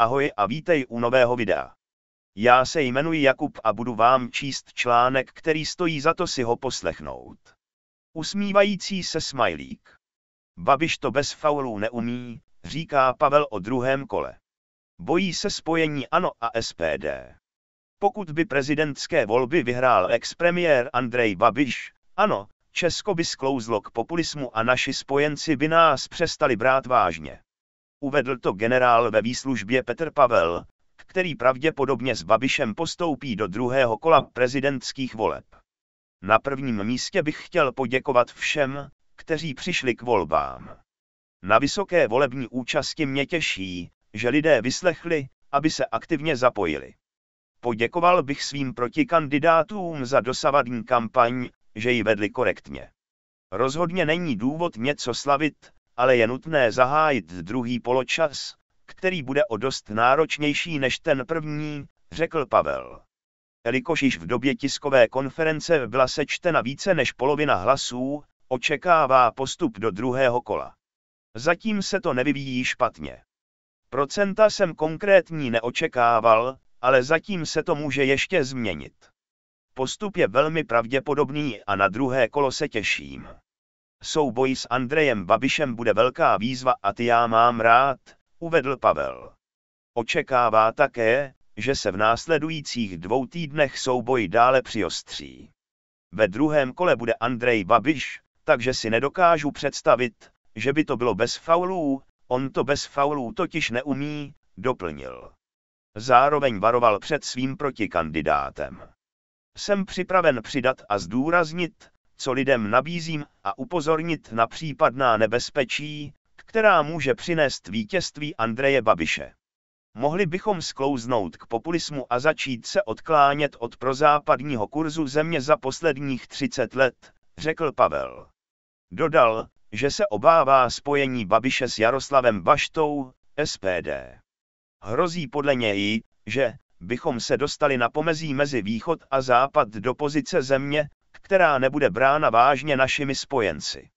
Ahoj a vítej u nového videa. Já se jmenuji Jakub a budu vám číst článek, který stojí za to si ho poslechnout. Usmívající se smajlík. Babiš to bez faulů neumí, říká Pavel o druhém kole. Bojí se spojení ANO a SPD. Pokud by prezidentské volby vyhrál ex-premiér Andrej Babiš, ANO, Česko by sklouzlo k populismu a naši spojenci by nás přestali brát vážně. Uvedl to generál ve výslužbě Petr Pavel, který pravděpodobně s Babišem postoupí do druhého kola prezidentských voleb. Na prvním místě bych chtěl poděkovat všem, kteří přišli k volbám. Na vysoké volební účasti mě těší, že lidé vyslechli, aby se aktivně zapojili. Poděkoval bych svým protikandidátům za dosavadní kampaň, že ji vedli korektně. Rozhodně není důvod něco slavit, ale je nutné zahájit druhý poločas, který bude o dost náročnější než ten první, řekl Pavel. Jelikož již v době tiskové konference byla sečtena více než polovina hlasů, očekává postup do druhého kola. Zatím se to nevyvíjí špatně. Procenta jsem konkrétní neočekával, ale zatím se to může ještě změnit. Postup je velmi pravděpodobný a na druhé kolo se těším. Souboj s Andrejem Babišem bude velká výzva a ty já mám rád, uvedl Pavel. Očekává také, že se v následujících dvou týdnech souboj dále přiostří. Ve druhém kole bude Andrej Babiš, takže si nedokážu představit, že by to bylo bez faulů, on to bez faulů totiž neumí, doplnil. Zároveň varoval před svým protikandidátem. Jsem připraven přidat a zdůraznit, co lidem nabízím, a upozornit na případná nebezpečí, která může přinést vítězství Andreje Babiše. Mohli bychom sklouznout k populismu a začít se odklánět od prozápadního kurzu země za posledních 30 let, řekl Pavel. Dodal, že se obává spojení Babiše s Jaroslavem Baštou, SPD. Hrozí podle něj, že bychom se dostali na pomezí mezi východ a západ do pozice země, která nebude brána vážně našimi spojenci.